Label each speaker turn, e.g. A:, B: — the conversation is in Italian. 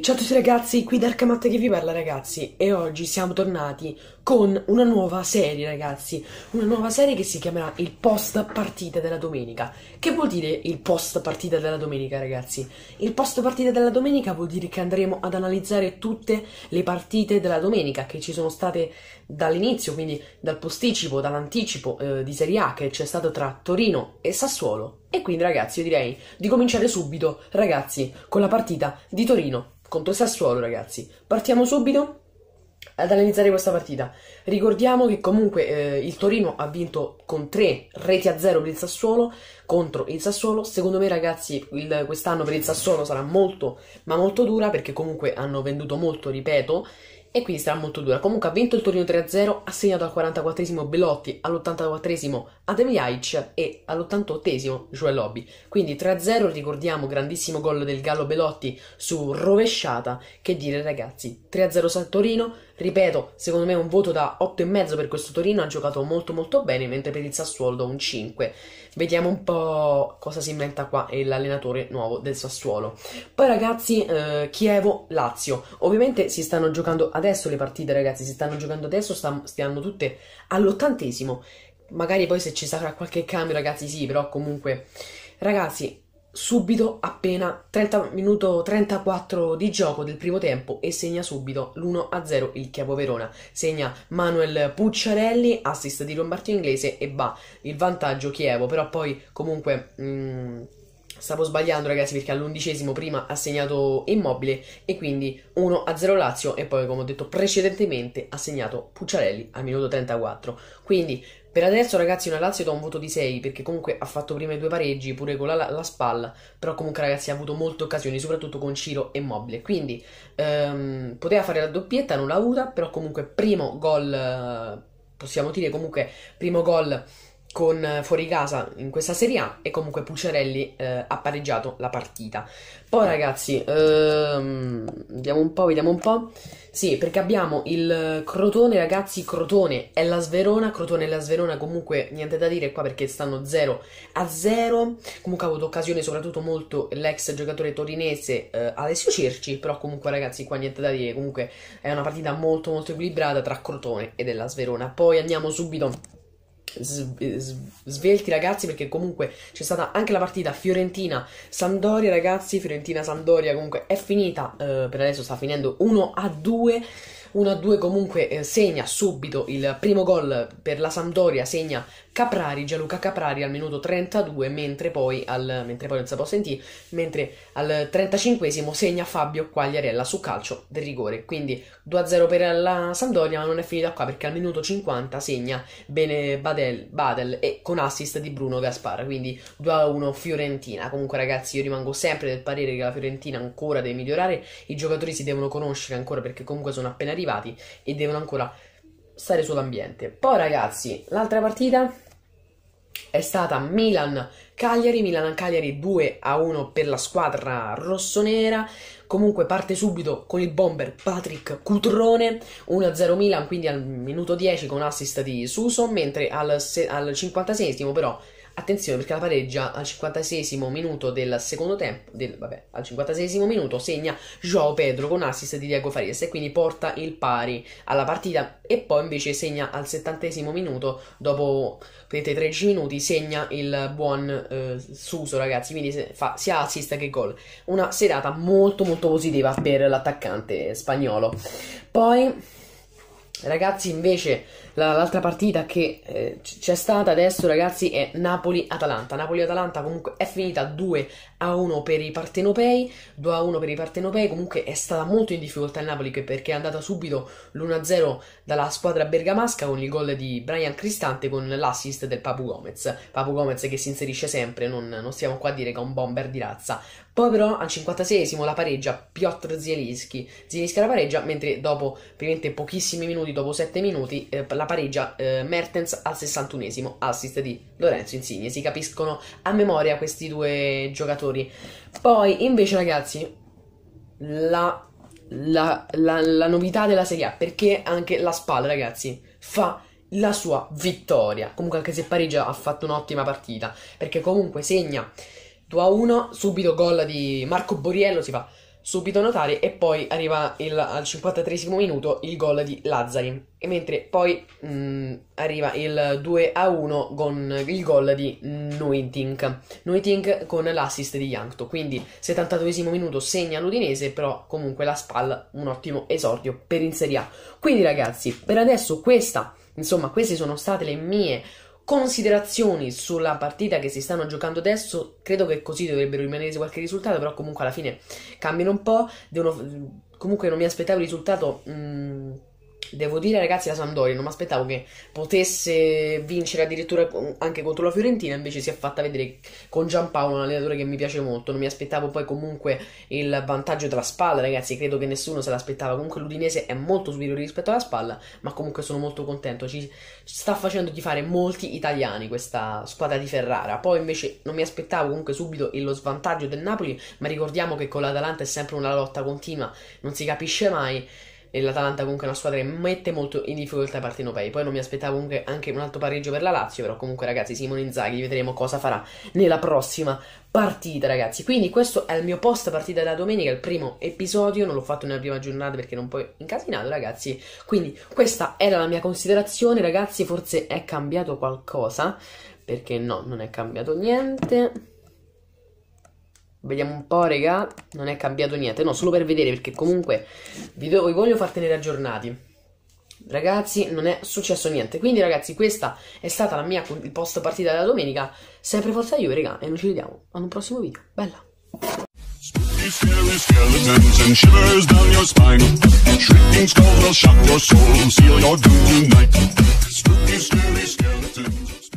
A: Ciao a tutti ragazzi, qui Dark Darkamatte che vi parla ragazzi e oggi siamo tornati con una nuova serie ragazzi una nuova serie che si chiamerà il post partita della domenica che vuol dire il post partita della domenica ragazzi? il post partita della domenica vuol dire che andremo ad analizzare tutte le partite della domenica che ci sono state dall'inizio quindi dal posticipo, dall'anticipo eh, di Serie A che c'è stato tra Torino e Sassuolo e quindi ragazzi, io direi di cominciare subito, ragazzi, con la partita di Torino contro Sassuolo, ragazzi. Partiamo subito ad analizzare questa partita. Ricordiamo che comunque eh, il Torino ha vinto con 3 reti a 0 per il Sassuolo contro il Sassuolo. Secondo me, ragazzi, il, quest'anno per il Sassuolo sarà molto, ma molto dura perché comunque hanno venduto molto, ripeto, e quindi sarà molto dura. Comunque ha vinto il Torino 3-0, ha segnato al 44 Belotti, all'84 Adem Jaic e all'88 Joel Lobby. Quindi 3-0, ricordiamo, grandissimo gol del Gallo Belotti su rovesciata. Che dire ragazzi, 3-0 San Torino, ripeto, secondo me un voto da 8,5 per questo Torino, ha giocato molto molto bene, mentre per il Sassuolo do un 5. Vediamo un po' cosa si inventa qua l'allenatore nuovo del Sassuolo. Poi ragazzi, eh, Chievo-Lazio. Ovviamente si stanno giocando adesso adesso le partite, ragazzi. Si stanno giocando adesso, stanno, stanno tutte all'ottantesimo. Magari poi se ci sarà qualche cambio, ragazzi, sì, però comunque, ragazzi, subito appena 30 minuto 34 di gioco del primo tempo e segna subito l'1-0 il Chievo Verona. Segna Manuel Pucciarelli, assist di Lombardo Inglese e va il vantaggio Chievo, però poi comunque mh, mm, Stavo sbagliando, ragazzi, perché all'undicesimo prima ha segnato Immobile e quindi 1-0 Lazio e poi, come ho detto precedentemente, ha segnato Pucciarelli al minuto 34. Quindi, per adesso, ragazzi, una Lazio da un voto di 6 perché comunque ha fatto prima i due pareggi pure con la, la spalla. Però, comunque, ragazzi, ha avuto molte occasioni, soprattutto con Ciro e Mobile. Quindi, ehm, poteva fare la doppietta, non l'ha avuta. Però, comunque, primo gol, eh, possiamo dire comunque, primo gol con eh, fuori casa in questa Serie A e comunque Pucciarelli eh, ha pareggiato la partita. Poi ragazzi, ehm, vediamo un po', vediamo un po'. Sì, perché abbiamo il Crotone, ragazzi, Crotone e la Sverona, Crotone e la Sverona comunque niente da dire qua perché stanno 0 a 0. Comunque ha avuto occasione soprattutto molto l'ex giocatore torinese eh, Alessio Cerci, però comunque ragazzi qua niente da dire, comunque è una partita molto molto equilibrata tra Crotone e della Sverona. Poi andiamo subito svelti ragazzi perché comunque c'è stata anche la partita Fiorentina-Sandoria ragazzi, Fiorentina-Sandoria comunque è finita, eh, per adesso sta finendo 1-2 1-2 comunque eh, segna subito il primo gol per la Sampdoria, segna Caprari, Gianluca Caprari al minuto 32, mentre poi al, mentre poi non si può sentire, mentre al 35 segna Fabio Quagliarella su calcio del rigore. Quindi 2-0 per la Sampdoria, ma non è finita qua perché al minuto 50 segna bene Badel, Badel e con assist di Bruno Gaspar, quindi 2-1 Fiorentina. Comunque ragazzi, io rimango sempre del parere che la Fiorentina ancora deve migliorare, i giocatori si devono conoscere ancora perché comunque sono appena arrivati arrivati e devono ancora stare sull'ambiente. Poi ragazzi, l'altra partita è stata Milan-Cagliari, Milan-Cagliari 2 a 1 per la squadra rossonera, comunque parte subito con il bomber Patrick Cutrone, 1-0 Milan quindi al minuto 10 con assist di Suso, mentre al, se- al 56 però Attenzione perché la pareggia al 56 minuto del secondo tempo, del, vabbè, al 56 minuto segna Joao Pedro con assist di Diego Farias e quindi porta il pari alla partita e poi invece segna al 70 minuto, dopo vedete, 13 minuti, segna il buon eh, Suso ragazzi, quindi fa sia assist che gol. Una serata molto molto positiva per l'attaccante spagnolo. Poi Ragazzi, invece, l'altra partita che eh, c'è stata adesso, ragazzi, è Napoli-Atalanta. Napoli-Atalanta comunque è finita 2 a 1 per i partenopei. 2 1 per i partenopei. Comunque è stata molto in difficoltà il Napoli perché è andata subito l'1 0 dalla squadra bergamasca con il gol di Brian Cristante con l'assist del Papu Gomez. Papu Gomez che si inserisce sempre, non, non stiamo qua a dire che è un bomber di razza, poi però al 56esimo la pareggia Piotr Zielinski. Zielinski la pareggia, mentre dopo praticamente pochissimi minuti, dopo 7 minuti, eh, la pareggia eh, Mertens al 61esimo, assist di Lorenzo Insigne. Si capiscono a memoria questi due giocatori. Poi invece ragazzi, la, la, la, la novità della Serie A, perché anche la SPAL ragazzi fa la sua vittoria. Comunque anche se pareggia ha fatto un'ottima partita, perché comunque segna... 2 a 1, subito gol di Marco Boriello si fa subito notare e poi arriva il, al 53 minuto il gol di Lazzari e mentre poi mh, mm, arriva il 2 a 1 con il gol di Noitink Noitink con l'assist di Yankto quindi 72 minuto segna l'Udinese però comunque la Spal un ottimo esordio per in Serie A quindi ragazzi per adesso questa insomma queste sono state le mie considerazioni sulla partita che si stanno giocando adesso. Credo che così dovrebbero rimanere qualche risultato, però comunque alla fine cambiano un po'. Devono, comunque non mi aspettavo il risultato. Mh, mm, Devo dire, ragazzi, la Sampdoria non mi aspettavo che potesse vincere addirittura anche contro la Fiorentina. Invece si è fatta vedere con Giampaolo, un allenatore che mi piace molto. Non mi aspettavo poi comunque il vantaggio della spalla, ragazzi. Credo che nessuno se l'aspettava. Comunque l'Udinese è molto superiore rispetto alla spalla, ma comunque sono molto contento. Ci sta facendo di fare molti italiani questa squadra di Ferrara. Poi invece non mi aspettavo comunque subito lo svantaggio del Napoli, ma ricordiamo che con l'Atalanta è sempre una lotta continua, non si capisce mai e l'Atalanta comunque è una squadra che mette molto in difficoltà i partenopei. Poi non mi aspettavo comunque anche un altro pareggio per la Lazio, però comunque ragazzi Simone Inzaghi vedremo cosa farà nella prossima partita ragazzi. Quindi questo è il mio post partita della domenica, il primo episodio, non l'ho fatto nella prima giornata perché non poi incasinato ragazzi. Quindi questa era la mia considerazione ragazzi, forse è cambiato qualcosa, perché no, non è cambiato niente. Vediamo un po', raga. Non è cambiato niente. No, solo per vedere, perché comunque vi, do, vi voglio far tenere aggiornati. Ragazzi, non è successo niente. Quindi, ragazzi, questa è stata la mia post partita della domenica. Sempre forza io, raga. E noi ci vediamo ad un prossimo video. Bella. Scary skeletons and shivers down your spine. Shrieking skulls will shock your soul, seal your doom tonight. Spooky, scary skeletons.